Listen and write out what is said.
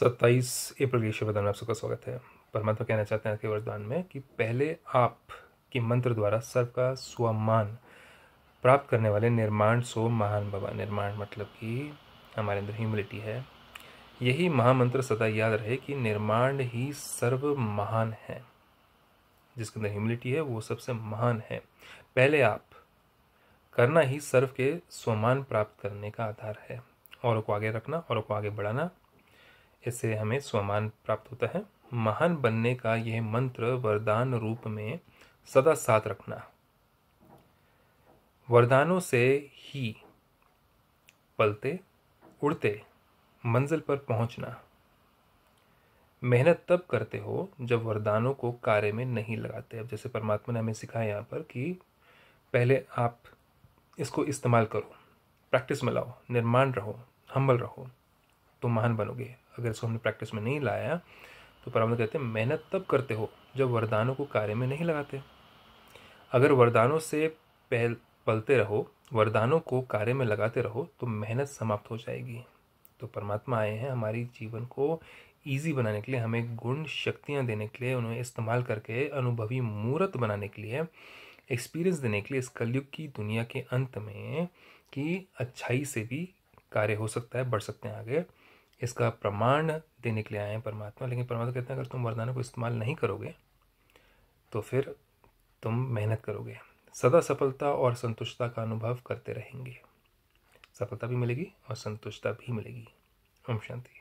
सत्ताईस अप्रैल के शिवदान में आप सबका स्वागत है परमात्मा कहना चाहते हैं आज के वरदान में कि पहले आप के मंत्र द्वारा सर्व का स्वमान प्राप्त करने वाले निर्माण सो महान बाबा निर्माण मतलब कि हमारे अंदर ह्यूमिलिटी है यही महामंत्र सदा याद रहे कि निर्माण ही सर्व महान है जिसके अंदर ह्यूमिलिटी है वो सबसे महान है पहले आप करना ही सर्व के स्वमान प्राप्त करने का आधार है औरों को आगे रखना औरों को आगे बढ़ाना इससे हमें स्वमान प्राप्त होता है महान बनने का यह मंत्र वरदान रूप में सदा साथ रखना वरदानों से ही पलते उड़ते मंजिल पर पहुंचना मेहनत तब करते हो जब वरदानों को कार्य में नहीं लगाते अब जैसे परमात्मा ने हमें सिखाया यहाँ पर कि पहले आप इसको इस्तेमाल करो प्रैक्टिस में लाओ निर्माण रहो हम्बल रहो तो महान बनोगे अगर इसको हमने प्रैक्टिस में नहीं लाया तो परमात्मा कहते हैं मेहनत तब करते हो जब वरदानों को कार्य में नहीं लगाते अगर वरदानों से पहल पलते रहो वरदानों को कार्य में लगाते रहो तो मेहनत समाप्त हो जाएगी तो परमात्मा आए हैं हमारी जीवन को ईजी बनाने के लिए हमें गुण शक्तियाँ देने के लिए उन्हें इस्तेमाल करके अनुभवी मूर्त बनाने के लिए एक्सपीरियंस देने के लिए इस कलयुग की दुनिया के अंत में कि अच्छाई से भी कार्य हो सकता है बढ़ सकते हैं आगे इसका प्रमाण देने के लिए आए हैं परमात्मा लेकिन परमात्मा कहते हैं अगर तुम वरदानों को इस्तेमाल नहीं करोगे तो फिर तुम मेहनत करोगे सदा सफलता और संतुष्टता का अनुभव करते रहेंगे सफलता भी मिलेगी और संतुष्टता भी मिलेगी ओम शांति